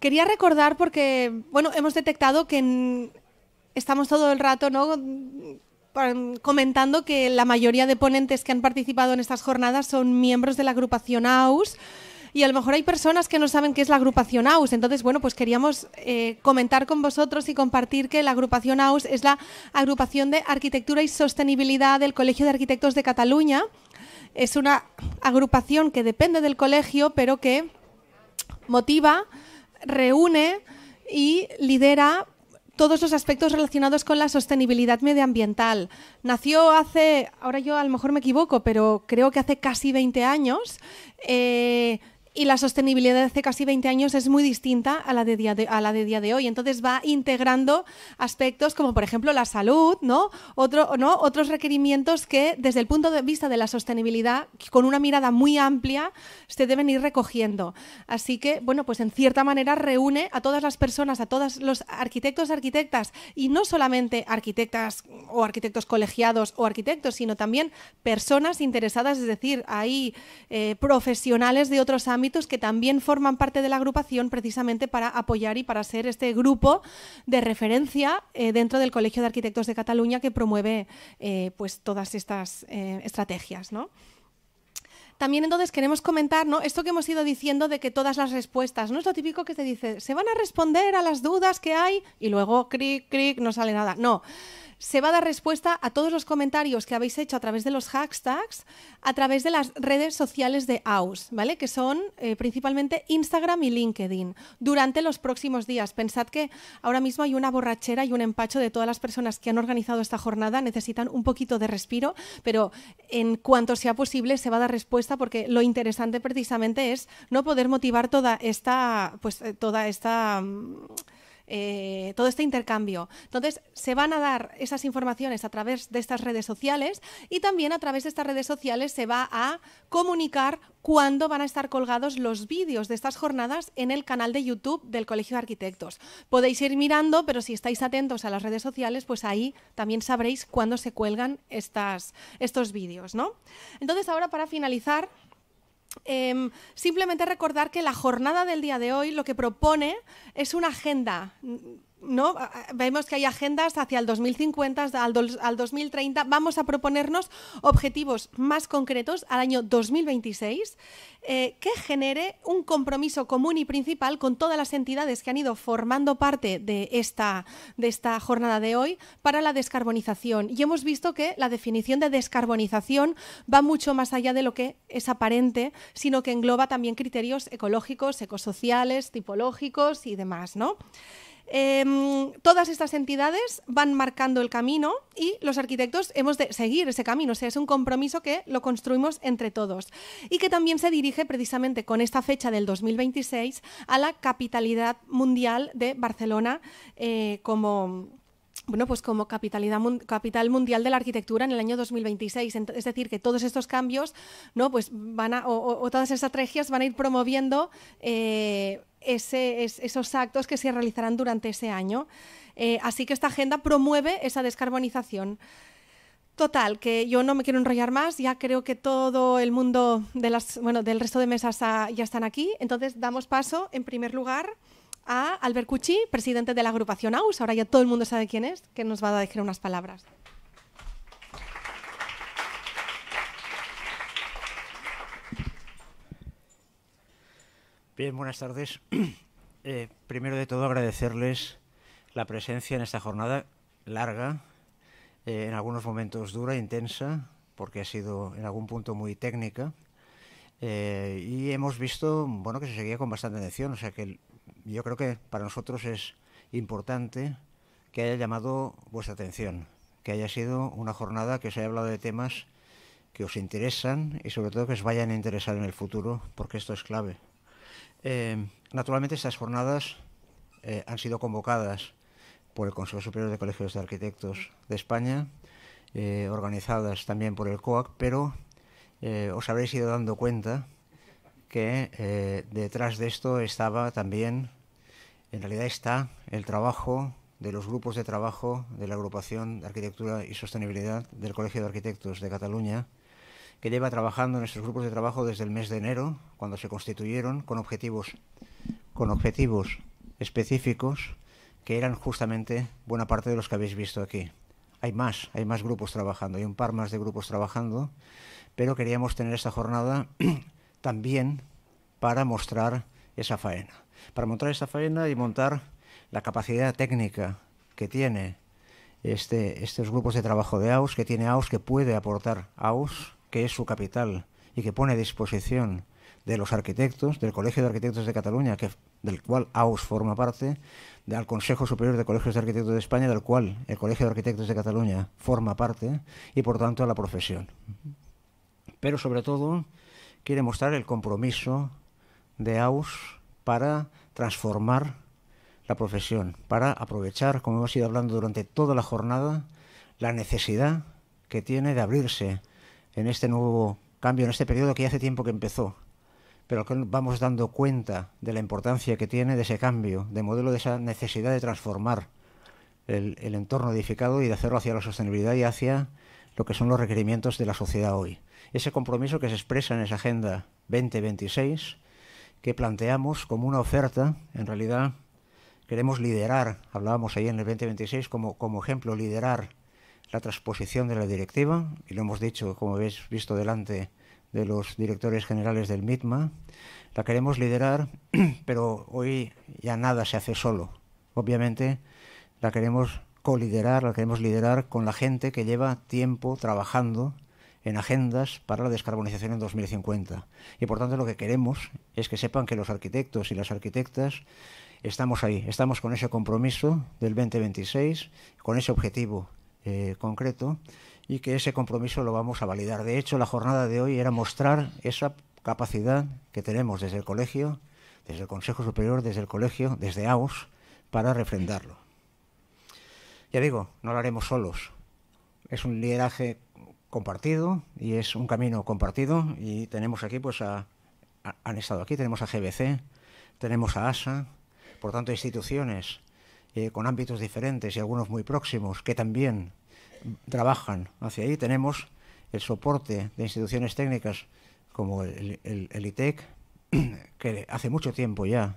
Quería recordar porque, bueno, hemos detectado que estamos todo el rato, ¿no? comentando que la mayoría de ponentes que han participado en estas jornadas son miembros de la agrupación AUS y a lo mejor hay personas que no saben qué es la agrupación AUS. Entonces, bueno, pues queríamos eh, comentar con vosotros y compartir que la agrupación AUS es la agrupación de arquitectura y sostenibilidad del Colegio de Arquitectos de Cataluña. Es una agrupación que depende del colegio, pero que motiva reúne y lidera todos los aspectos relacionados con la sostenibilidad medioambiental. Nació hace, ahora yo a lo mejor me equivoco, pero creo que hace casi 20 años. Eh, y la sostenibilidad de hace casi 20 años es muy distinta a la de día de, a la de, día de hoy. Entonces va integrando aspectos como por ejemplo la salud, ¿no? Otro, ¿no? Otros requerimientos que desde el punto de vista de la sostenibilidad, con una mirada muy amplia, se deben ir recogiendo. Así que, bueno, pues en cierta manera reúne a todas las personas, a todos los arquitectos, arquitectas, y no solamente arquitectas o arquitectos colegiados o arquitectos, sino también personas interesadas, es decir, hay eh, profesionales de otros ámbitos que también forman parte de la agrupación precisamente para apoyar y para ser este grupo de referencia eh, dentro del Colegio de Arquitectos de Cataluña que promueve eh, pues todas estas eh, estrategias, También entonces queremos comentar ¿no? esto que hemos ido diciendo de que todas las respuestas, no es lo típico que se dice, se van a responder a las dudas que hay y luego clic, cric, no sale nada. No, se va a dar respuesta a todos los comentarios que habéis hecho a través de los hashtags, a través de las redes sociales de AUS, ¿vale? Que son eh, principalmente Instagram y LinkedIn, durante los próximos días. Pensad que ahora mismo hay una borrachera y un empacho de todas las personas que han organizado esta jornada, necesitan un poquito de respiro, pero en cuanto sea posible se va a dar respuesta porque lo interesante precisamente es no poder motivar toda esta, pues eh, toda esta mm, eh, todo este intercambio. Entonces, se van a dar esas informaciones a través de estas redes sociales y también a través de estas redes sociales se va a comunicar cuándo van a estar colgados los vídeos de estas jornadas en el canal de YouTube del Colegio de Arquitectos. Podéis ir mirando, pero si estáis atentos a las redes sociales, pues ahí también sabréis cuándo se cuelgan estas, estos vídeos. ¿no? Entonces, ahora para finalizar, Em, simplemente recordar que la jornada del día de hoy lo que propone es una agenda mm, ¿no? Vemos que hay agendas hacia el 2050, al, 2030. Vamos a proponernos objetivos más concretos al año 2026 eh, que genere un compromiso común y principal con todas las entidades que han ido formando parte de esta, de esta jornada de hoy para la descarbonización. Y hemos visto que la definición de descarbonización va mucho más allá de lo que es aparente, sino que engloba también criterios ecológicos, ecosociales, tipológicos y demás, ¿no? Em, todas estas entidades van marcando el camino y los arquitectos hemos de seguir ese camino, o sea, es un compromiso que lo construimos entre todos y que también se dirige precisamente con esta fecha del 2026 a la capitalidad mundial de Barcelona eh, como bueno, pues como capitalidad, capital mundial de la arquitectura en el año 2026. Es decir, que todos estos cambios, ¿no? Pues van o, todas estas estrategias van a ir promoviendo eh, esos actos que se realizarán durante ese año. Eh, así que esta agenda promueve esa descarbonización. Total, que yo no me quiero enrollar más, ya creo que todo el mundo del resto de mesas ya están aquí, entonces damos paso, en primer lugar, a Albert Cucci, presidente de la agrupación AUS, ahora ya todo el mundo sabe quién es, que nos va a decir unas palabras. Bien, buenas tardes. Eh, primero de todo agradecerles la presencia en esta jornada larga, eh, en algunos momentos dura, intensa, porque ha sido en algún punto muy técnica. Eh, y hemos visto bueno, que se seguía con bastante atención, o sea que yo creo que para nosotros es importante que haya llamado vuestra atención, que haya sido una jornada que se haya hablado de temas que os interesan y sobre todo que os vayan a interesar en el futuro, porque esto es clave. Eh, naturalmente estas jornadas eh, han sido convocadas por el Consejo Superior de Colegios de Arquitectos de España, eh, organizadas también por el COAC, pero os habréis ido dando cuenta que detrás de esto estaba también, en realidad está el trabajo de los grupos de trabajo de la Agrupación de Arquitectura y Sostenibilidad del Colegio de Arquitectos de Cataluña, que lleva trabajando en nuestros grupos de trabajo desde el mes de enero, cuando se constituyeron con objetivos, con objetivos específicos que eran justamente buena parte de los que habéis visto aquí. Hay más, hay más grupos trabajando, hay un par más de grupos trabajando, pero queríamos tener esta jornada también para mostrar esa faena. Para montar esa faena y montar la capacidad técnica que tiene este, estos grupos de trabajo de AUS, que tiene AUS, que puede aportar AUS que es su capital y que pone a disposición de los arquitectos, del Colegio de Arquitectos de Cataluña, que, del cual AUS forma parte, del Consejo Superior de Colegios de Arquitectos de España, del cual el Colegio de Arquitectos de Cataluña forma parte, y por tanto a la profesión. Pero sobre todo quiere mostrar el compromiso de AUS para transformar la profesión, para aprovechar, como hemos ido hablando durante toda la jornada, la necesidad que tiene de abrirse en este nuevo cambio, en este periodo que ya hace tiempo que empezó, pero que vamos dando cuenta de la importancia que tiene de ese cambio, de modelo, de esa necesidad de transformar el, entorno edificado y de hacerlo hacia la sostenibilidad y hacia lo que son los requerimientos de la sociedad hoy. Ese compromiso que se expresa en esa Agenda 2026 que planteamos como una oferta, en realidad queremos liderar, hablábamos ahí en el 2026 como, como ejemplo, liderar la transposición de la directiva, y lo hemos dicho, como habéis visto delante, de los directores generales del MITMA. La queremos liderar, pero hoy ya nada se hace solo. Obviamente la queremos coliderar, la queremos liderar con la gente que lleva tiempo trabajando en agendas para la descarbonización en 2050. Y por tanto lo que queremos es que sepan que los arquitectos y las arquitectas estamos ahí, estamos con ese compromiso del 2026, con ese objetivo eh, concreto y que ese compromiso lo vamos a validar. De hecho, la jornada de hoy era mostrar esa capacidad que tenemos desde el colegio, desde el Consejo Superior, desde el colegio, desde AUS, para refrendarlo. Ya digo, no lo haremos solos. Es un lideraje compartido y es un camino compartido y tenemos aquí, pues, han estado aquí, tenemos a GBC, tenemos a ASA, por tanto, instituciones eh, con ámbitos diferentes y algunos muy próximos, que también trabajan hacia ahí. Tenemos el soporte de instituciones técnicas como el, el ITEC, que hace mucho tiempo ya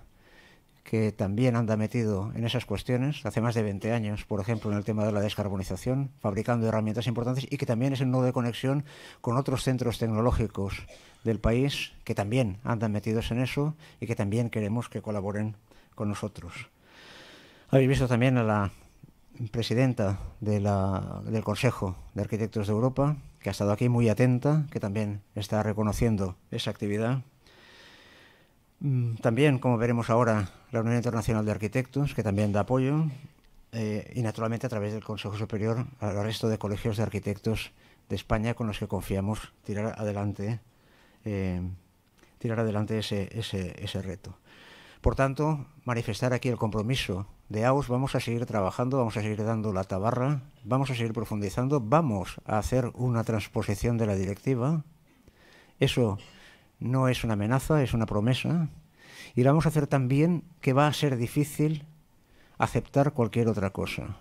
que también anda metido en esas cuestiones, hace más de 20 años, por ejemplo, en el tema de la descarbonización, fabricando herramientas importantes y que también es el nodo de conexión con otros centros tecnológicos del país que también andan metidos en eso y que también queremos que colaboren con nosotros. Habéis visto también a la presidenta del Consejo de Arquitectos de Europa, que ha estado aquí muy atenta, que también está reconociendo esa actividad. Mm, también, como veremos ahora, la Unión Internacional de Arquitectos, que también da apoyo, eh, y naturalmente a través del Consejo Superior al resto de colegios de arquitectos de España con los que confiamos tirar adelante, eh, tirar adelante ese reto. Por tanto, manifestar aquí el compromiso de AUS vamos a seguir trabajando, vamos a seguir dando la tabarra, vamos a seguir profundizando, vamos a hacer una transposición de la directiva. Eso no es una amenaza, es una promesa. Y vamos a hacer también que va a ser difícil aceptar cualquier otra cosa.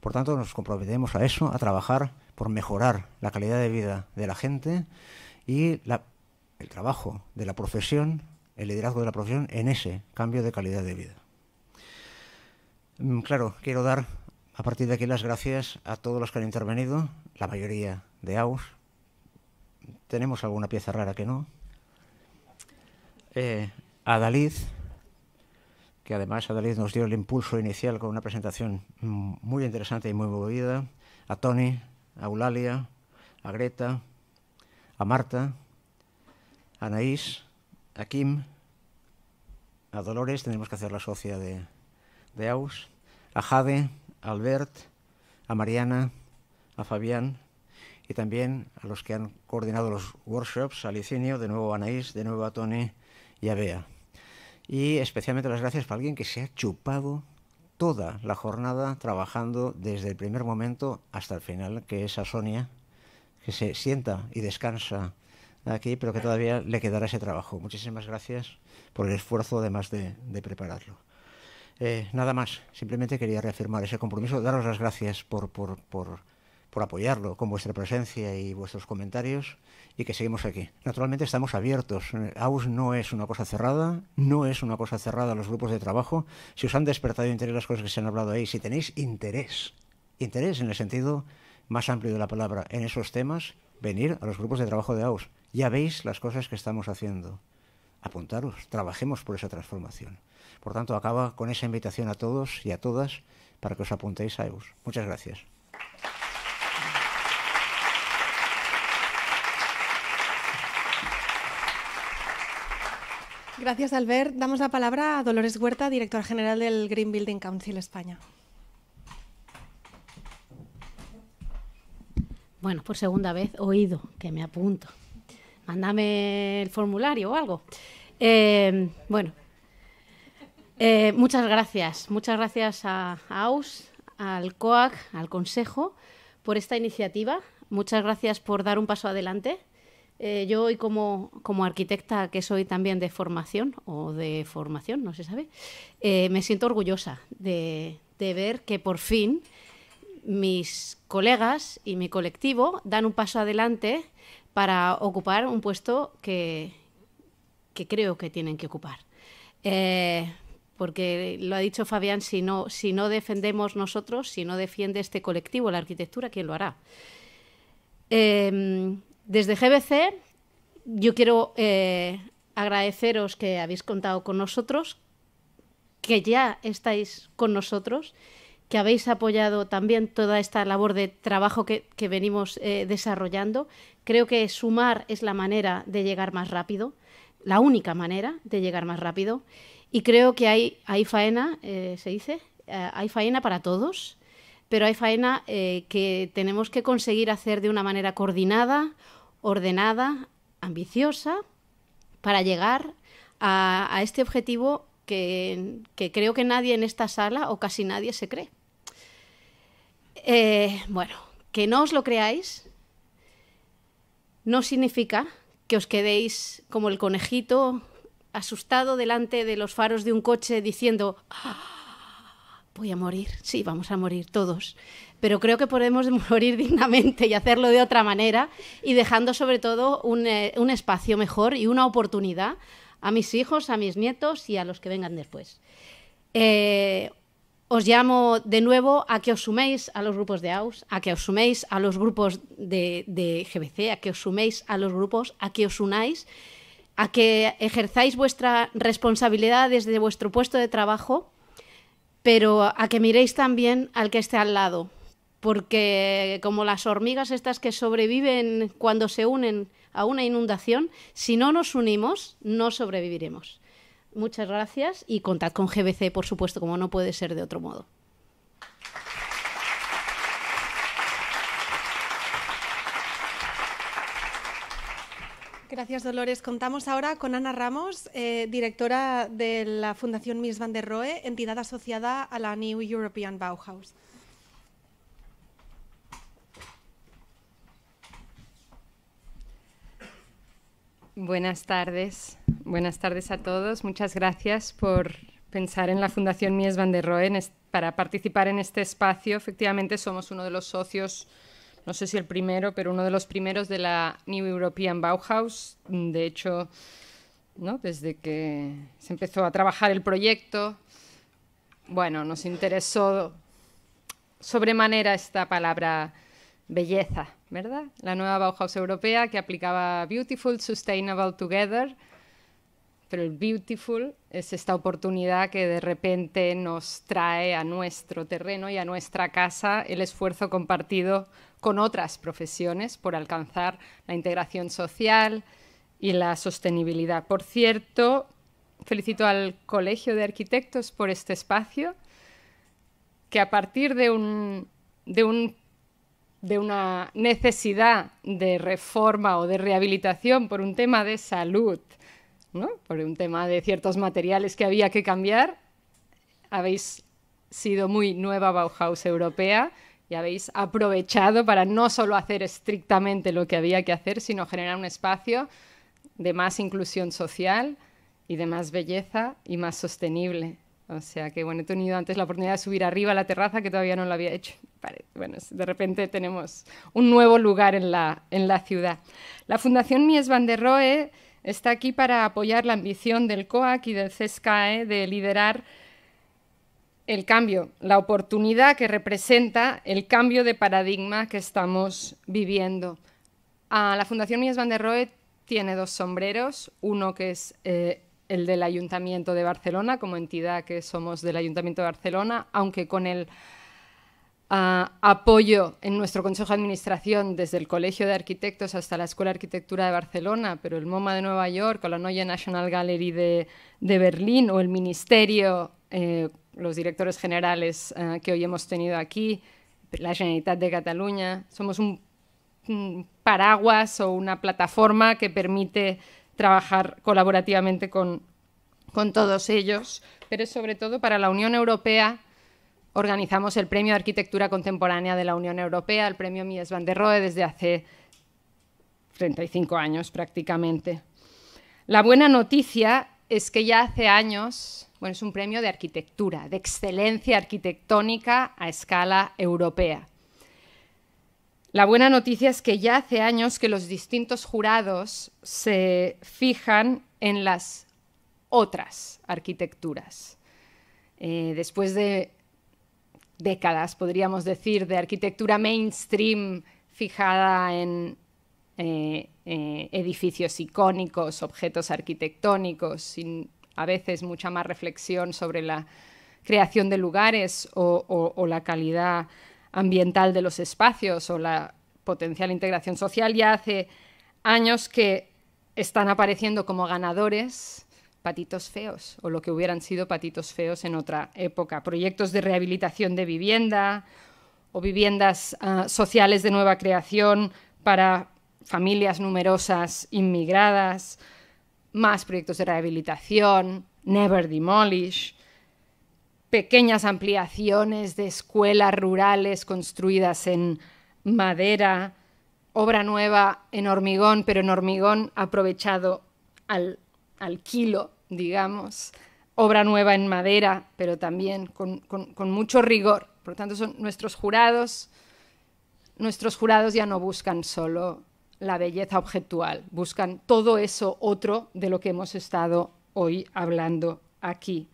Por tanto, nos comprometemos a eso, a trabajar por mejorar la calidad de vida de la gente y el trabajo de la profesión, el liderazgo de la profesión en ese cambio de calidad de vida. Mm, claro, quiero dar a partir de aquí las gracias a todos los que han intervenido, la mayoría de AUS. Tenemos alguna pieza rara que no. Eh, a Dalid, que además Dalí nos dio el impulso inicial con una presentación muy interesante y muy movida, a Tony, a Eulalia, a Greta, a Marta, a Anaís, a Kim, a Dolores, tenemos que hacer la socia de, de Aus, a Jade, a Albert, a Mariana, a Fabián y también a los que han coordinado los workshops, a Licinio, de nuevo a Anaís, de nuevo a Tony y a Bea. Y especialmente las gracias para alguien que se ha chupado toda la jornada trabajando desde el primer momento hasta el final, que es a Sonia, que se sienta y descansa aquí, pero que todavía le quedará ese trabajo. Muchísimas gracias por el esfuerzo, además de, de prepararlo. Eh, nada más, simplemente quería reafirmar ese compromiso, daros las gracias por, por, por, por, apoyarlo con vuestra presencia y vuestros comentarios y que seguimos aquí. Naturalmente estamos abiertos, AUS no es una cosa cerrada, no es una cosa cerrada los grupos de trabajo. Si os han despertado interés las cosas que se han hablado ahí, si tenéis interés, interés en el sentido más amplio de la palabra, en esos temas, venir a los grupos de trabajo de AUS. Ya veis las cosas que estamos haciendo. Apuntaros, trabajemos por esa transformación. Por tanto, acaba con esa invitación a todos y a todas para que os apuntéis a EUS. Muchas gracias. Gracias, Albert. Damos la palabra a Dolores Huerta, directora general del Green Building Council España. Bueno, por segunda vez oído, que me apunto. Mándame el formulario o algo. Eh, bueno, eh, muchas gracias. Muchas gracias a, AUS, al COAC, al Consejo, por esta iniciativa. Muchas gracias por dar un paso adelante. Eh, yo hoy como, arquitecta, que soy también de formación o de formación, no se sabe, eh, me siento orgullosa de, ver que por fin mis colegas y mi colectivo dan un paso adelante para ocupar un puesto que, creo que tienen que ocupar porque lo ha dicho Fabián, si no, defendemos nosotros, si no defiende este colectivo la arquitectura, ¿quién lo hará? Em, desde GBC, yo quiero eh, agradeceros que habéis contado con nosotros, que ya estáis con nosotros, que habéis apoyado también toda esta labor de trabajo que, venimos eh, desarrollando. Creo que sumar es la manera de llegar más rápido la única manera de llegar más rápido. Y creo que hay, hay faena, eh, se dice, eh, hay faena para todos, pero hay faena eh, que tenemos que conseguir hacer de una manera coordinada, ordenada, ambiciosa, para llegar a, este objetivo que, que, creo que nadie en esta sala o casi nadie se cree. bueno, que no os lo creáis no significa que os quedéis como el conejito asustado delante de los faros de un coche diciendo, ah, voy a morir, sí, vamos a morir todos, pero creo que podemos morir dignamente y hacerlo de otra manera y dejando sobre todo eh, un, espacio mejor y una oportunidad a mis hijos, a mis nietos y a los que vengan después. Eh, os llamo de nuevo a que os suméis a los grupos de AUS, a que os suméis a los grupos de, de GBC, a que os suméis a los grupos, a que os unáis, a que ejerzáis vuestra responsabilidad desde vuestro puesto de trabajo, pero a que miréis también al que esté al lado, porque como las hormigas estas que sobreviven cuando se unen a una inundación, si no nos unimos, no sobreviviremos. Muchas gracias y contad con GBC, por supuesto, como no puede ser de otro modo. Gracias, Dolores. Contamos ahora con Ana Ramos, eh, directora de la Fundación Miss van der Rohe, entidad asociada a la New European Bauhaus. Buenas tardes buenas tardes a todos. Muchas gracias por pensar en la Fundación Mies van der Rohe para participar en este espacio. Efectivamente, somos uno de los socios, no sé si el primero, pero uno de los primeros de la New European Bauhaus. De hecho, desde que se empezó a trabajar el proyecto, bueno, nos interesó sobremanera esta palabra belleza, ¿verdad? La nueva Bauhaus europea que aplicaba Beautiful, Sustainable Together pero el Beautiful es esta oportunidad que de repente nos trae a nuestro terreno y a nuestra casa el esfuerzo compartido con otras profesiones por alcanzar la integración social y la sostenibilidad. Por cierto, felicito al Colegio de Arquitectos por este espacio, que a partir de, de una necesidad de reforma o de rehabilitación por un tema de salud, por un tema de ciertos materiales que había que cambiar. Habéis sido muy nueva Bauhaus europea y habéis aprovechado para no solo hacer estrictamente lo que había que hacer, sino generar un espacio de más inclusión social y de más belleza y más sostenible. O sea que, bueno, he tenido antes la oportunidad de subir arriba a la terraza que todavía no lo había hecho. Bueno, de repente tenemos un nuevo lugar en la, en la ciudad. La Fundación Mies van der Rohe está aquí para apoyar la ambición del COAC y del CESCAE de liderar el cambio, la oportunidad que representa el cambio de paradigma que estamos viviendo. la Fundación Mies van der Rohe tiene dos sombreros, uno que es eh, el del Ayuntamiento de Barcelona, como entidad que somos del Ayuntamiento de Barcelona, aunque con el apoyo en nuestro Consejo de Administración desde el Colegio de Arquitectos hasta la Escuela de Arquitectura de Barcelona, pero el MoMA de Nueva York o la Neue National Gallery de, Berlín o el Ministerio, eh, los directores generales eh, que hoy hemos tenido aquí, la Generalitat de Cataluña. Somos un, paraguas o una plataforma que permite trabajar colaborativamente con todos ellos, pero sobre todo para la Unión Europea organizamos el Premio de Arquitectura Contemporánea de la Unión Europea, el Premio Mies van der Rohe, desde hace 35 años prácticamente. La buena noticia es que ya hace años, bueno, es un premio de arquitectura, de excelencia arquitectónica a escala europea. La buena noticia es que ya hace años que los distintos jurados se fijan en las otras arquitecturas. Eh, después de décadas, podríamos decir, de arquitectura mainstream fijada en eh, eh, edificios icónicos, objetos arquitectónicos, sin a veces mucha más reflexión sobre la creación de lugares o la calidad ambiental de los espacios o la potencial integración social, ya hace años que están apareciendo como ganadores patitos feos o lo que hubieran sido patitos feos en otra época, proyectos de rehabilitación de vivienda o viviendas ah, sociales de nueva creación para familias numerosas inmigradas, más proyectos de rehabilitación, Never Demolish, pequeñas ampliaciones de escuelas rurales construidas en madera, obra nueva en hormigón, pero en hormigón aprovechado al, al kilo, digamos, obra nueva en madera, pero también con, mucho rigor. Por lo tanto, son nuestros jurados, nuestros jurados ya no buscan solo la belleza objetual, buscan todo eso otro de lo que hemos estado hoy hablando aquí.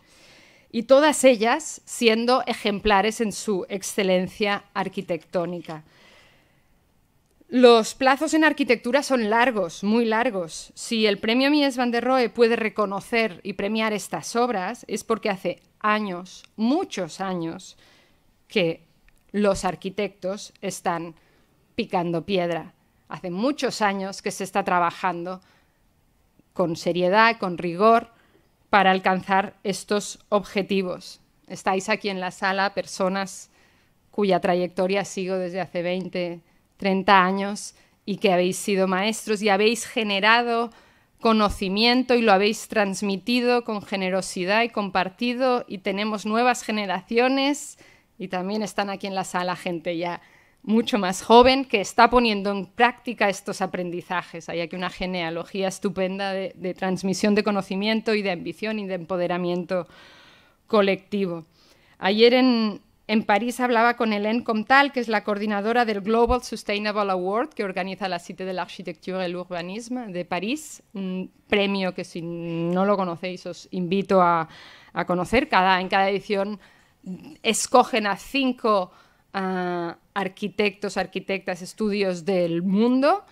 Y todas ellas siendo ejemplares en su excelencia arquitectónica. Los plazos en arquitectura son largos, muy largos. Si el premio Mies van der Rohe puede reconocer y premiar estas obras, es porque hace años, muchos años, que los arquitectos están picando piedra. Hace muchos años que se está trabajando con seriedad, con rigor, para alcanzar estos objetivos. Estáis aquí en la sala personas cuya trayectoria sigo desde hace 20, 30 años y que habéis sido maestros y habéis generado conocimiento y lo habéis transmitido con generosidad y compartido y tenemos nuevas generaciones y también están aquí en la sala gente ya mucho más joven que está poniendo en práctica estos aprendizajes. Hay aquí una genealogía estupenda de, de transmisión de conocimiento y de ambición y de empoderamiento colectivo. Ayer en, en París hablaba con Hélène Comtal, que es la coordinadora del Global Sustainable Award, que organiza la Cité de l'Architecture et l'Urbanisme de París, un premio que si no lo conocéis os invito a, conocer. Cada, en cada edición escogen a cinco ah, arquitectos, arquitectas, estudios del mundo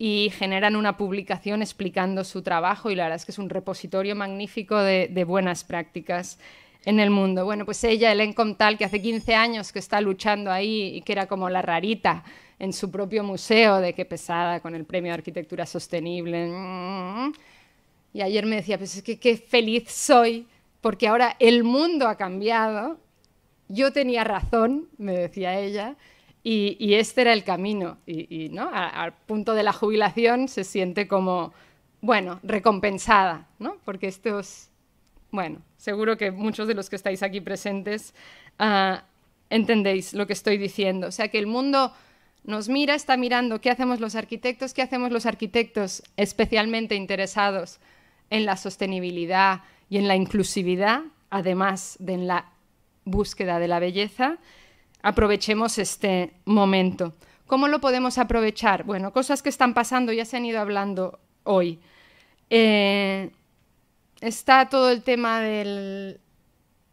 y generan una publicación explicando su trabajo y la verdad es que es un repositorio magnífico de, de buenas prácticas en el mundo. Bueno, pues ella, Helen Comtal, que hace 15 años que está luchando ahí y que era como la rarita en su propio museo de qué pesada con el premio de arquitectura sostenible. Mm. Y ayer me decía, pues es que qué feliz soy porque ahora el mundo ha cambiado. Yo tenía razón, me decía ella, y, este era el camino. Y, ¿no? al punto de la jubilación se siente como, bueno, recompensada, ¿no? porque estos bueno, seguro que muchos de los que estáis aquí presentes ah, entendéis lo que estoy diciendo. O sea, que el mundo nos mira, está mirando qué hacemos los arquitectos, qué hacemos los arquitectos especialmente interesados en la sostenibilidad y en la inclusividad, además de en la búsqueda de la belleza. Aprovechemos este momento. ¿Cómo lo podemos aprovechar? Bueno, cosas que están pasando, ya se han ido hablando hoy. Eh, está todo el tema del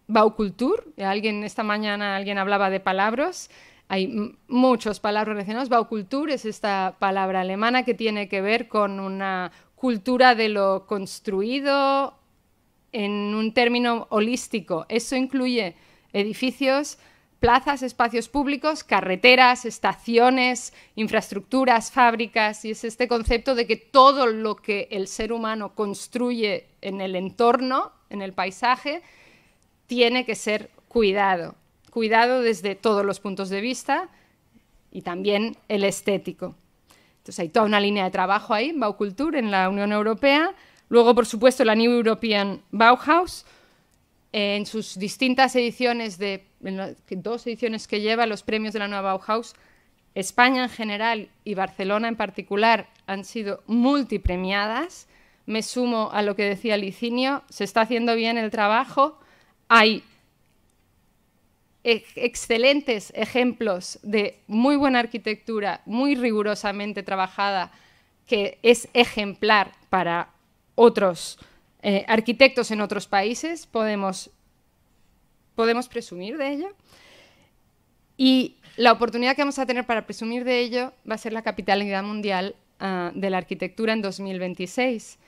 Baukultur. Alguien esta mañana alguien hablaba de palabras. Hay muchos palabras relacionadas. Baukultur es esta palabra alemana que tiene que ver con una cultura de lo construido en un término holístico. Eso incluye edificios, plazas, espacios públicos, carreteras, estaciones, infraestructuras, fábricas, y es este concepto de que todo lo que el ser humano construye en el entorno, en el paisaje, tiene que ser cuidado, cuidado desde todos los puntos de vista y también el estético. Entonces hay toda una línea de trabajo ahí, Baukultur, en la Unión Europea, luego por supuesto la New European Bauhaus, en sus distintas ediciones, de, en las dos ediciones que lleva los premios de la nueva Bauhaus, España en general y Barcelona en particular han sido multipremiadas. Me sumo a lo que decía Licinio, se está haciendo bien el trabajo, hay excelentes ejemplos de muy buena arquitectura, muy rigurosamente trabajada, que es ejemplar para otros eh, arquitectos en otros países, podemos, presumir de ello. Y la oportunidad que vamos a tener para presumir de ello va a ser la capitalidad mundial ah, de la arquitectura en 2026.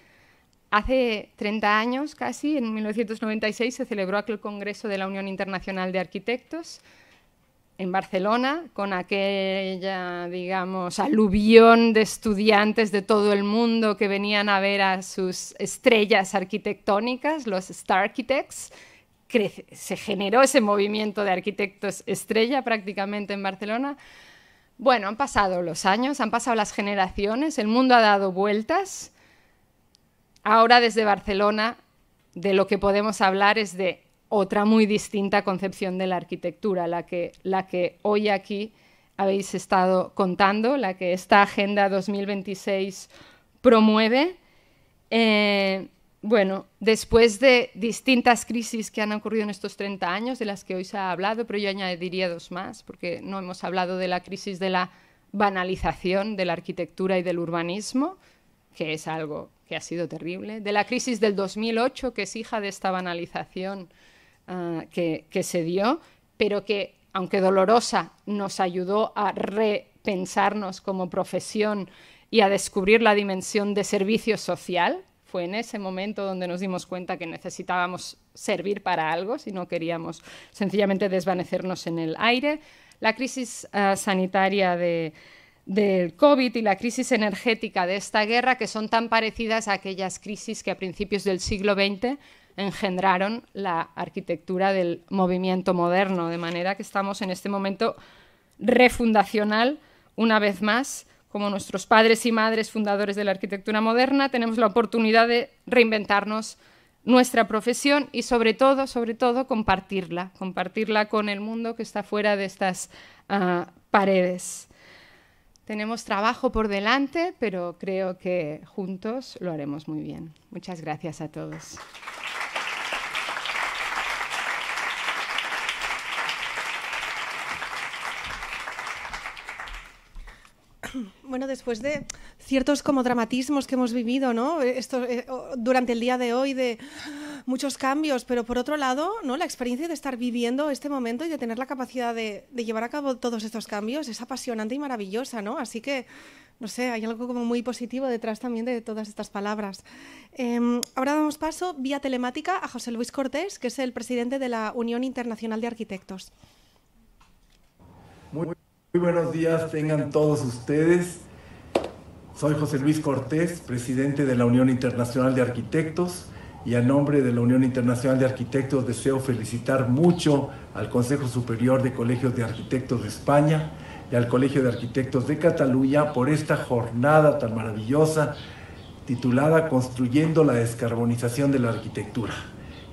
Hace 30 años casi, en 1996, se celebró aquel Congreso de la Unión Internacional de Arquitectos, en Barcelona, con aquella, digamos, aluvión de estudiantes de todo el mundo que venían a ver a sus estrellas arquitectónicas, los Star Architects. se generó ese movimiento de arquitectos estrella prácticamente en Barcelona. Bueno, han pasado los años, han pasado las generaciones, el mundo ha dado vueltas. Ahora desde Barcelona de lo que podemos hablar es de otra muy distinta concepción de la arquitectura, la que, hoy aquí habéis estado contando, la que esta Agenda 2026 promueve. Eh, bueno, después de distintas crisis que han ocurrido en estos 30 años, de las que hoy se ha hablado, pero yo añadiría dos más, porque no hemos hablado de la crisis de la banalización de la arquitectura y del urbanismo, que es algo que ha sido terrible, de la crisis del 2008, que es hija de esta banalización Ah, que, se dio, pero que, aunque dolorosa, nos ayudó a repensarnos como profesión y a descubrir la dimensión de servicio social. Fue en ese momento donde nos dimos cuenta que necesitábamos servir para algo, si no queríamos sencillamente desvanecernos en el aire. La crisis ah, sanitaria del COVID y la crisis energética de esta guerra, que son tan parecidas a aquellas crisis que a principios del siglo XX engendraron la arquitectura del movimiento moderno, de manera que estamos en este momento refundacional, una vez más, como nuestros padres y madres fundadores de la arquitectura moderna, tenemos la oportunidad de reinventarnos nuestra profesión y sobre todo, sobre todo, compartirla, compartirla con el mundo que está fuera de estas ah, paredes. Tenemos trabajo por delante, pero creo que juntos lo haremos muy bien. Muchas gracias a todos. Bueno, después de ciertos como dramatismos que hemos vivido, ¿no? Esto, eh, durante el día de hoy de muchos cambios, pero por otro lado, ¿no? La experiencia de estar viviendo este momento y de tener la capacidad de, llevar a cabo todos estos cambios es apasionante y maravillosa, ¿no? Así que no sé, hay algo como muy positivo detrás también de todas estas palabras. Em, ahora damos paso vía telemática a José Luis Cortés, que es el presidente de la Unión Internacional de Arquitectos. Muy muy buenos días, tengan todos ustedes. Soy José Luis Cortés, presidente de la Unión Internacional de Arquitectos y a nombre de la Unión Internacional de Arquitectos deseo felicitar mucho al Consejo Superior de Colegios de Arquitectos de España y al Colegio de Arquitectos de Cataluña por esta jornada tan maravillosa titulada Construyendo la descarbonización de la arquitectura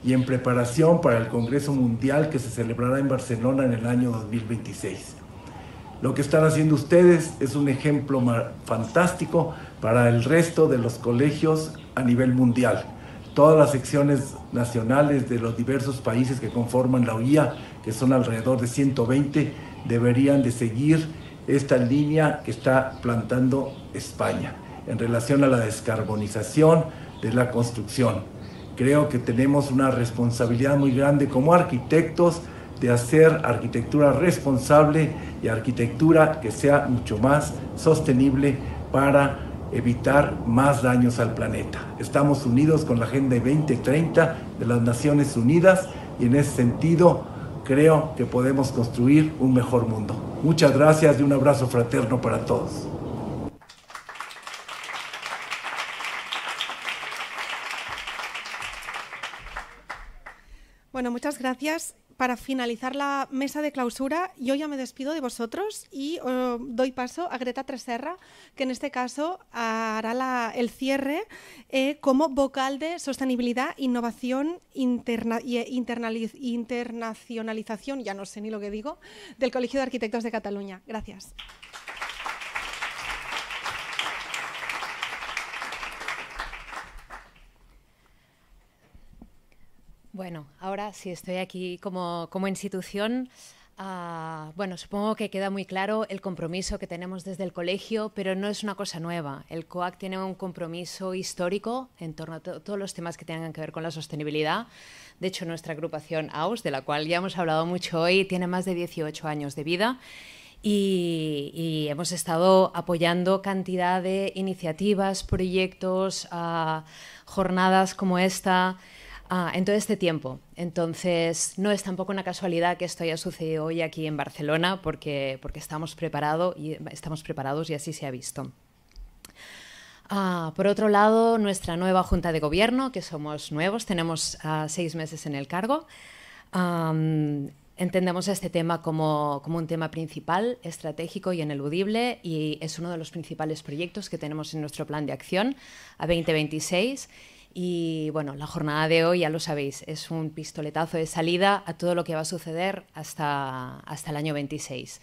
y en preparación para el Congreso Mundial que se celebrará en Barcelona en el año 2026. Lo que están haciendo ustedes es un ejemplo fantástico para el resto de los colegios a nivel mundial. Todas las secciones nacionales de los diversos países que conforman la OIA, que son alrededor de 120, deberían de seguir esta línea que está plantando España en relación a la descarbonización de la construcción. Creo que tenemos una responsabilidad muy grande como arquitectos, de hacer arquitectura responsable y arquitectura que sea mucho más sostenible para evitar más daños al planeta. Estamos unidos con la Agenda 2030 de las Naciones Unidas y en ese sentido creo que podemos construir un mejor mundo. Muchas gracias y un abrazo fraterno para todos. Bueno, muchas gracias para finalizar la mesa de clausura, yo ya me despido de vosotros y eh, doy paso a Greta Treserra, que en este caso hará el cierre eh, como vocal de sostenibilidad, innovación interna eh, internacionalización, ya no sé ni lo que digo, del Colegio de Arquitectos de Cataluña. Gracias. Bueno, ahora si estoy aquí como, institución. Ah, bueno, supongo que queda muy claro el compromiso que tenemos desde el colegio, pero no es una cosa nueva. El COAC tiene un compromiso histórico en torno a todos los temas que tengan que ver con la sostenibilidad. De hecho, nuestra agrupación AUS, de la cual ya hemos hablado mucho hoy, tiene más de 18 años de vida. Y, hemos estado apoyando cantidad de iniciativas, proyectos, ah, jornadas como esta, Ah, en todo este tiempo. Entonces, no es tampoco una casualidad que esto haya sucedido hoy aquí en Barcelona, porque, porque estamos, y, estamos preparados y así se ha visto. Ah, por otro lado, nuestra nueva Junta de Gobierno, que somos nuevos, tenemos ah, seis meses en el cargo. entendemos este tema como, como, un tema principal, estratégico y ineludible, y es uno de los principales proyectos que tenemos en nuestro plan de acción a 2026 y bueno, la jornada de hoy, ya lo sabéis, es un pistoletazo de salida a todo lo que va a suceder hasta, hasta el año 26.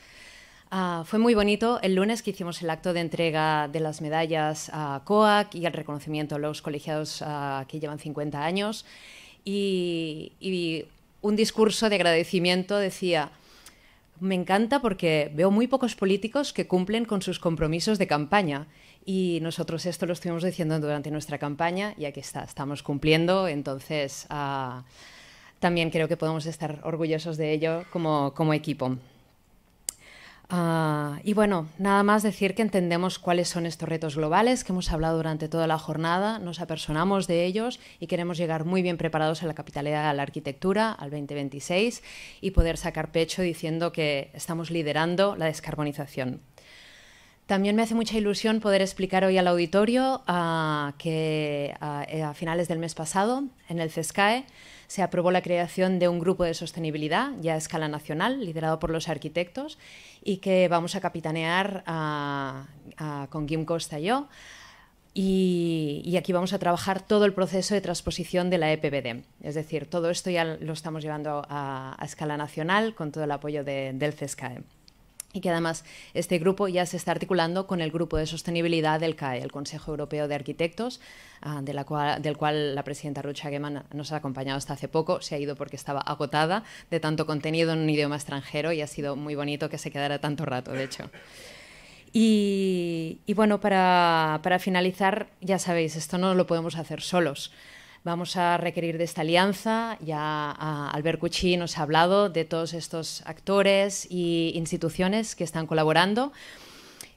Ah, fue muy bonito el lunes que hicimos el acto de entrega de las medallas a COAC y el reconocimiento a los colegiados ah, que llevan 50 años. y un discurso de agradecimiento decía, me encanta porque veo muy pocos políticos que cumplen con sus compromisos de campaña y nosotros esto lo estuvimos diciendo durante nuestra campaña y aquí está, estamos cumpliendo. Entonces, ah, también creo que podemos estar orgullosos de ello como, equipo. Ah, y bueno, nada más decir que entendemos cuáles son estos retos globales que hemos hablado durante toda la jornada, nos apersonamos de ellos y queremos llegar muy bien preparados a la capitalidad de la arquitectura, al 2026, y poder sacar pecho diciendo que estamos liderando la descarbonización. También me hace mucha ilusión poder explicar hoy al auditorio ah, que ah, eh, a finales del mes pasado, en el CESCAE, se aprobó la creación de un grupo de sostenibilidad, ya a escala nacional, liderado por los arquitectos, y que vamos a capitanear ah, con Kim Costa y yo. Y, aquí vamos a trabajar todo el proceso de transposición de la EPBD. Es decir, todo esto ya lo estamos llevando a, escala nacional con todo el apoyo del CESCAE y que además este grupo ya se está articulando con el grupo de sostenibilidad del CAE, el Consejo Europeo de Arquitectos, ah, del cual la presidenta Rucha Gueman nos ha acompañado hasta hace poco. Se ha ido porque estaba agotada de tanto contenido en un idioma extranjero y ha sido muy bonito que se quedara tanto rato, de hecho. Y, bueno, para, para finalizar, ya sabéis, esto no lo podemos hacer solos. Vamos a requerir de esta alianza. Ya ah, Albert Cuchí nos ha hablado de todos estos actores e instituciones que están colaborando.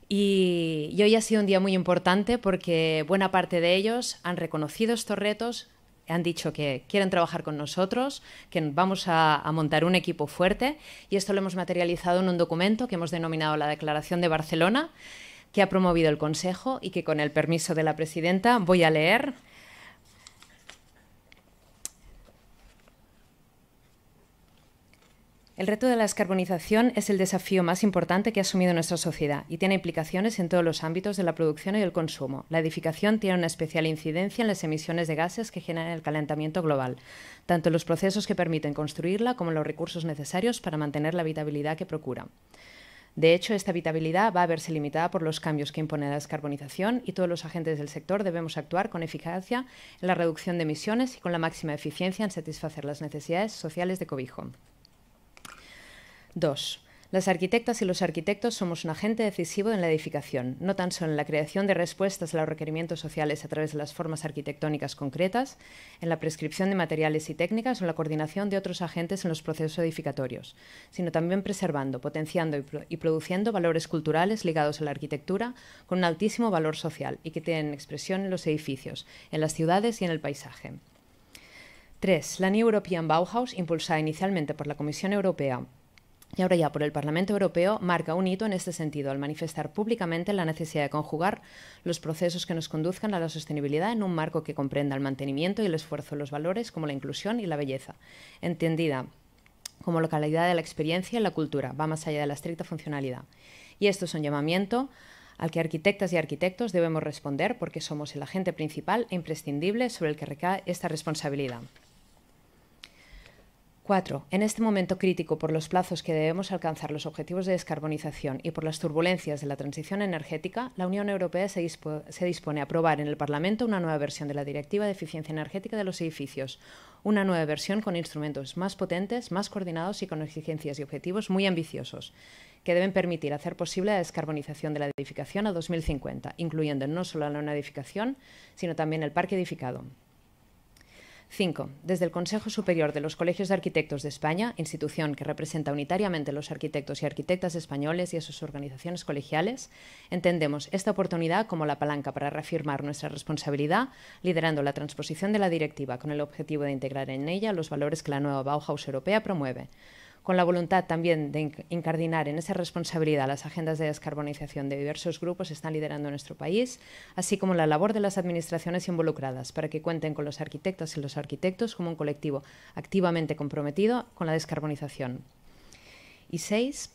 Y, hoy ha sido un día muy importante porque buena parte de ellos han reconocido estos retos, han dicho que quieren trabajar con nosotros, que vamos a, montar un equipo fuerte y esto lo hemos materializado en un documento que hemos denominado la Declaración de Barcelona, que ha promovido el Consejo y que con el permiso de la presidenta voy a leer El reto de la descarbonización es el desafío más importante que ha asumido nuestra sociedad y tiene implicaciones en todos los ámbitos de la producción y el consumo. La edificación tiene una especial incidencia en las emisiones de gases que generan el calentamiento global, tanto en los procesos que permiten construirla como en los recursos necesarios para mantener la habitabilidad que procura. De hecho, esta habitabilidad va a verse limitada por los cambios que impone la descarbonización y todos los agentes del sector debemos actuar con eficacia en la reducción de emisiones y con la máxima eficiencia en satisfacer las necesidades sociales de cobijo. 2. Las arquitectas y los arquitectos somos un agente decisivo en la edificación, no tan solo en la creación de respuestas a los requerimientos sociales a través de las formas arquitectónicas concretas, en la prescripción de materiales y técnicas o en la coordinación de otros agentes en los procesos edificatorios, sino también preservando, potenciando y, produciendo valores culturales ligados a la arquitectura con un altísimo valor social y que tienen expresión en los edificios, en las ciudades y en el paisaje. 3. La New European Bauhaus, impulsada inicialmente por la Comisión Europea y ahora ya por el Parlamento Europeo, marca un hito en este sentido al manifestar públicamente la necesidad de conjugar los procesos que nos conduzcan a la sostenibilidad en un marco que comprenda el mantenimiento y el esfuerzo de los valores como la inclusión y la belleza, entendida como la calidad de la experiencia y la cultura, va más allá de la estricta funcionalidad. Y esto es un llamamiento al que arquitectas y arquitectos debemos responder porque somos el agente principal e imprescindible sobre el que recae esta responsabilidad. 4. En este momento crítico por los plazos que debemos alcanzar los objetivos de descarbonización y por las turbulencias de la transición energética, la Unión Europea se, dispone a aprobar en el Parlamento una nueva versión de la Directiva de Eficiencia Energética de los Edificios, una nueva versión con instrumentos más potentes, más coordinados y con exigencias y objetivos muy ambiciosos, que deben permitir hacer posible la descarbonización de la edificación a 2050, incluyendo no solo la nueva edificación, sino también el parque edificado. 5. Desde el Consejo Superior de los Colegios de Arquitectos de España, institución que representa unitariamente a los arquitectos y arquitectas españoles y a sus organizaciones colegiales, entendemos esta oportunidad como la palanca para reafirmar nuestra responsabilidad, liderando la transposición de la directiva con el objetivo de integrar en ella los valores que la nueva Bauhaus europea promueve con la voluntad también de incardinar en esa responsabilidad las agendas de descarbonización de diversos grupos que están liderando nuestro país, así como la labor de las administraciones involucradas para que cuenten con los arquitectos y los arquitectos como un colectivo activamente comprometido con la descarbonización. Y seis,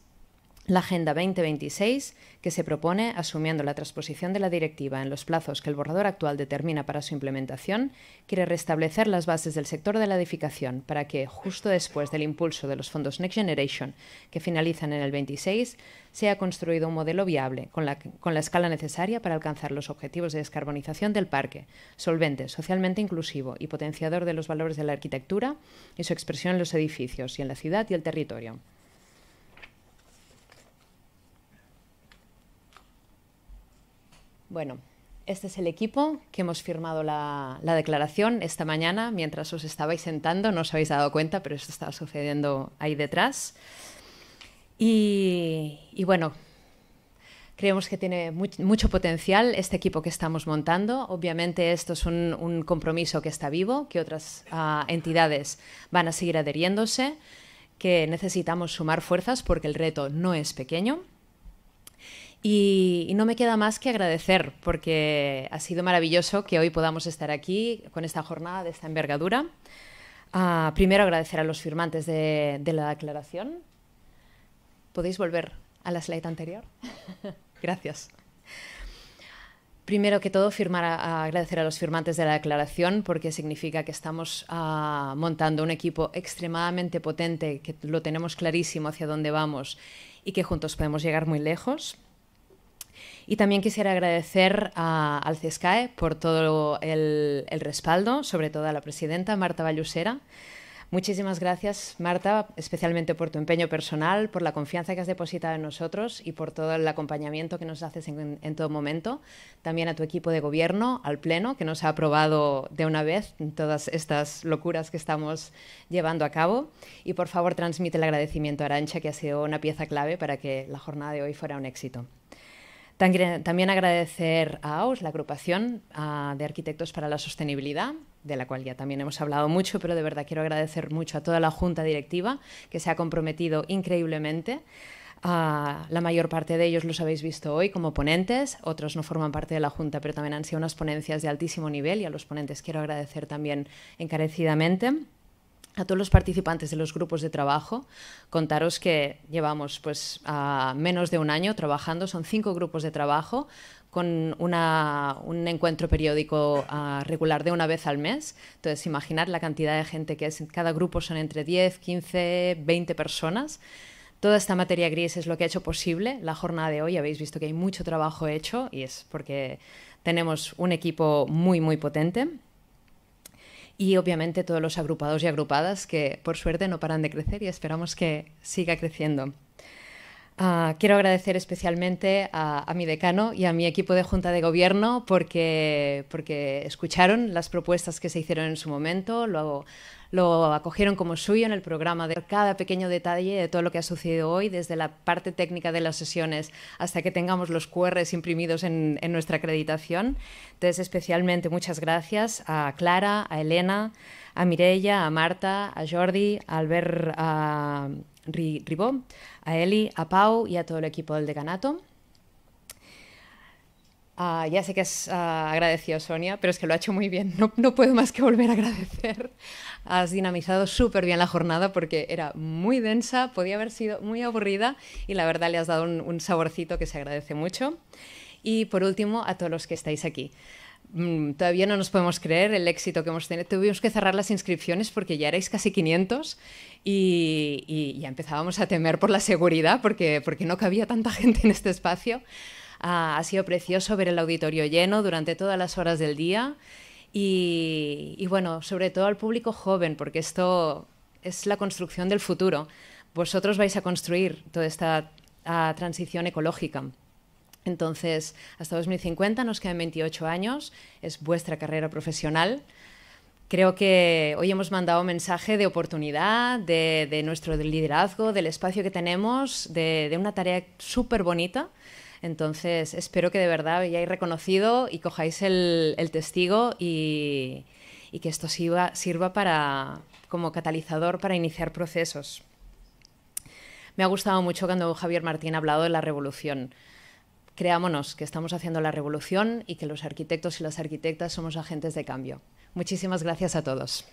la Agenda 2026, que se propone, asumiendo la transposición de la directiva en los plazos que el borrador actual determina para su implementación, quiere restablecer las bases del sector de la edificación para que, justo después del impulso de los fondos Next Generation, que finalizan en el 26, sea construido un modelo viable con la, con la escala necesaria para alcanzar los objetivos de descarbonización del parque, solvente, socialmente inclusivo y potenciador de los valores de la arquitectura y su expresión en los edificios y en la ciudad y el territorio. Bueno, este es el equipo que hemos firmado la, declaración esta mañana. Mientras os estabais sentando, no os habéis dado cuenta, pero esto estaba sucediendo ahí detrás. Y, bueno, creemos que tiene mucho potencial este equipo que estamos montando. Obviamente esto es un, compromiso que está vivo, que otras ah, entidades van a seguir adhiriéndose, que necesitamos sumar fuerzas porque el reto no es pequeño. Y, no me queda más que agradecer, porque ha sido maravilloso que hoy podamos estar aquí con esta jornada de esta envergadura. Ah, primero agradecer a los firmantes de, la declaración. ¿Podéis volver a la slide anterior? Gracias. Primero que todo, firmar agradecer a los firmantes de la declaración porque significa que estamos ah, montando un equipo extremadamente potente, que lo tenemos clarísimo hacia dónde vamos y que juntos podemos llegar muy lejos. Y también quisiera agradecer al CESCAE por todo el, respaldo, sobre todo a la presidenta Marta Ballusera. Muchísimas gracias, Marta, especialmente por tu empeño personal, por la confianza que has depositado en nosotros y por todo el acompañamiento que nos haces en, en todo momento. También a tu equipo de gobierno, al Pleno, que nos ha aprobado de una vez todas estas locuras que estamos llevando a cabo. Y por favor, transmite el agradecimiento a Arancha, que ha sido una pieza clave para que la jornada de hoy fuera un éxito. También agradecer a AUS, la agrupación ah, de arquitectos para la sostenibilidad, de la cual ya también hemos hablado mucho, pero de verdad quiero agradecer mucho a toda la junta directiva que se ha comprometido increíblemente. Ah, la mayor parte de ellos los habéis visto hoy como ponentes, otros no forman parte de la Junta, pero también han sido unas ponencias de altísimo nivel y a los ponentes quiero agradecer también encarecidamente a todos los participantes de los grupos de trabajo, contaros que llevamos pues a menos de un año trabajando, son cinco grupos de trabajo con un encuentro periódico ah, regular de una vez al mes. Entonces, imaginar la cantidad de gente que es. En cada grupo son entre 10, 15, 20 personas. Toda esta materia gris es lo que ha hecho posible la jornada de hoy. Habéis visto que hay mucho trabajo hecho y es porque tenemos un equipo muy, muy potente y obviamente todos los agrupados y agrupadas que por suerte no paran de crecer y esperamos que siga creciendo. Ah, quiero agradecer especialmente a, mi decano y a mi equipo de Junta de Gobierno porque, porque escucharon las propuestas que se hicieron en su momento, lo acogieron como suyo en el programa, de cada pequeño detalle de todo lo que ha sucedido hoy, desde la parte técnica de las sesiones hasta que tengamos los QRs imprimidos en, nuestra acreditación. Entonces, especialmente muchas gracias a Clara, a Elena, a Mirella, a Marta, a Jordi, a Albert a Ribó, a Eli, a Pau y a todo el equipo del decanato. Ah, ya sé que has ah, agradecido, Sonia, pero es que lo ha hecho muy bien. No, no puedo más que volver a agradecer. Has dinamizado súper bien la jornada porque era muy densa, podía haber sido muy aburrida y la verdad le has dado un, saborcito que se agradece mucho. Y por último, a todos los que estáis aquí. Mm, todavía no nos podemos creer el éxito que hemos tenido. Tuvimos que cerrar las inscripciones porque ya erais casi 500 y, y ya empezábamos a temer por la seguridad porque, porque no cabía tanta gente en este espacio ha sido precioso ver el auditorio lleno durante todas las horas del día y, bueno, sobre todo al público joven, porque esto es la construcción del futuro. Vosotros vais a construir toda esta transición ecológica. Entonces, hasta 2050 nos quedan 28 años, es vuestra carrera profesional. Creo que hoy hemos mandado mensaje de oportunidad, de, nuestro liderazgo, del espacio que tenemos, de, de una tarea súper bonita entonces, espero que de verdad hayáis reconocido y cojáis el, testigo y, que esto sirva, para, como catalizador para iniciar procesos. Me ha gustado mucho cuando Javier Martín ha hablado de la revolución creámonos que estamos haciendo la revolución y que los arquitectos y las arquitectas somos agentes de cambio. Muchísimas gracias a todos.